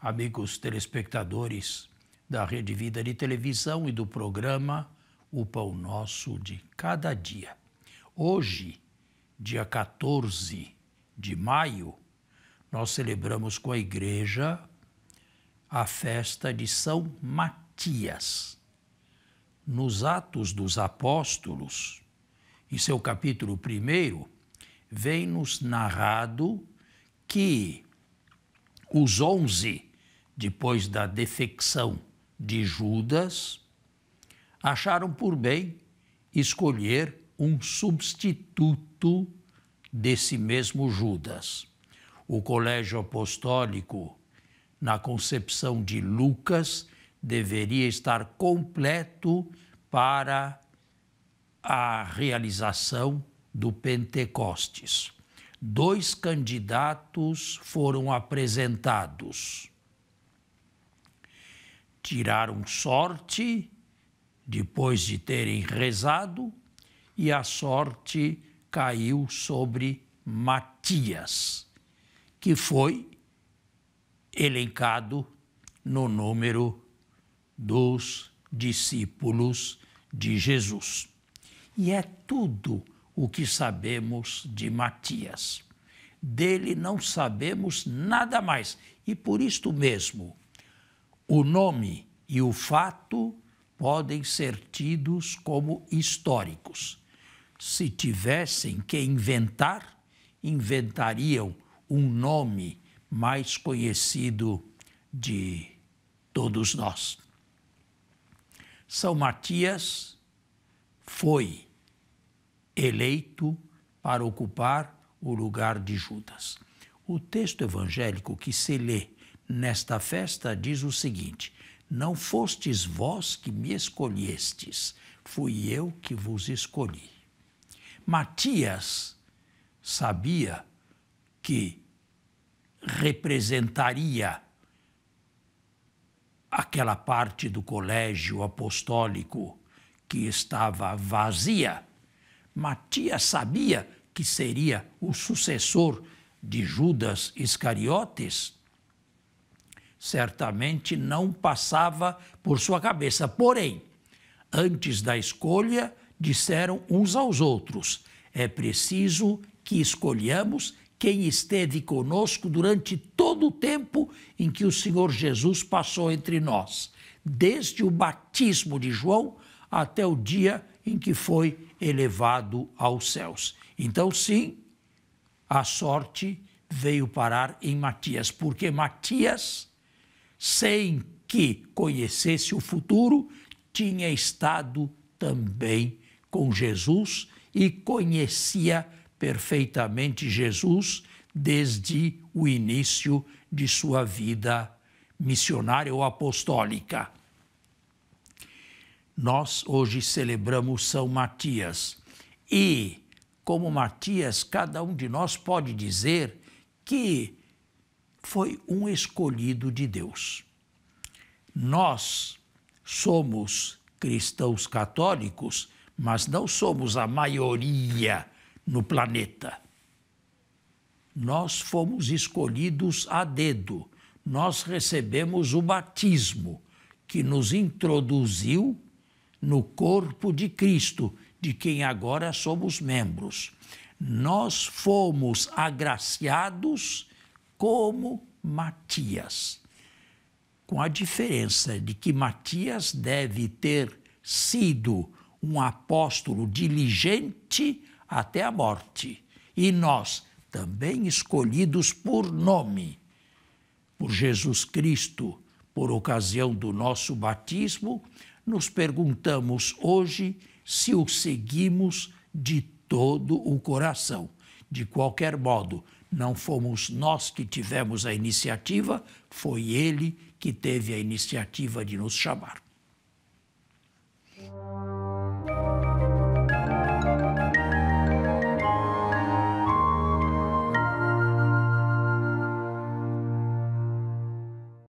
amigos telespectadores da Rede Vida de Televisão e do programa O Pão Nosso de Cada Dia. Hoje, dia 14 de maio, nós celebramos com a igreja a festa de São Matias. Nos Atos dos Apóstolos, em seu capítulo 1, vem-nos narrado que os onze depois da defecção de Judas, acharam por bem escolher um substituto desse mesmo Judas. O colégio apostólico, na concepção de Lucas, deveria estar completo para a realização do Pentecostes. Dois candidatos foram apresentados tiraram sorte depois de terem rezado e a sorte caiu sobre Matias, que foi elencado no número dos discípulos de Jesus. E é tudo o que sabemos de Matias. Dele não sabemos nada mais. E por isto mesmo, o nome e o fato podem ser tidos como históricos. Se tivessem que inventar, inventariam um nome mais conhecido de todos nós. São Matias foi eleito para ocupar o lugar de Judas. O texto evangélico que se lê Nesta festa diz o seguinte: Não fostes vós que me escolhestes, fui eu que vos escolhi. Matias sabia que representaria aquela parte do colégio apostólico que estava vazia. Matias sabia que seria o sucessor de Judas Iscariotes, certamente não passava por sua cabeça. Porém, antes da escolha, disseram uns aos outros: é preciso que escolhamos quem esteve conosco durante todo o tempo em que o Senhor Jesus passou entre nós, desde o batismo de João até o dia em que foi elevado aos céus. Então, sim, a sorte veio parar em Matias, porque Matias sem que conhecesse o futuro, tinha estado também com Jesus e conhecia perfeitamente Jesus desde o início de sua vida missionária ou apostólica. Nós hoje celebramos São Matias e, como Matias, cada um de nós pode dizer que foi um escolhido de Deus. Nós somos cristãos católicos, mas não somos a maioria no planeta. Nós fomos escolhidos a dedo, nós recebemos o batismo que nos introduziu no corpo de Cristo, de quem agora somos membros. Nós fomos agraciados como Matias, com a diferença de que Matias deve ter sido um apóstolo diligente até a morte, e nós também escolhidos por nome, por Jesus Cristo, por ocasião do nosso batismo, nos perguntamos hoje se o seguimos de todo o coração. De qualquer modo, não fomos nós que tivemos a iniciativa, foi ele que teve a iniciativa de nos chamar.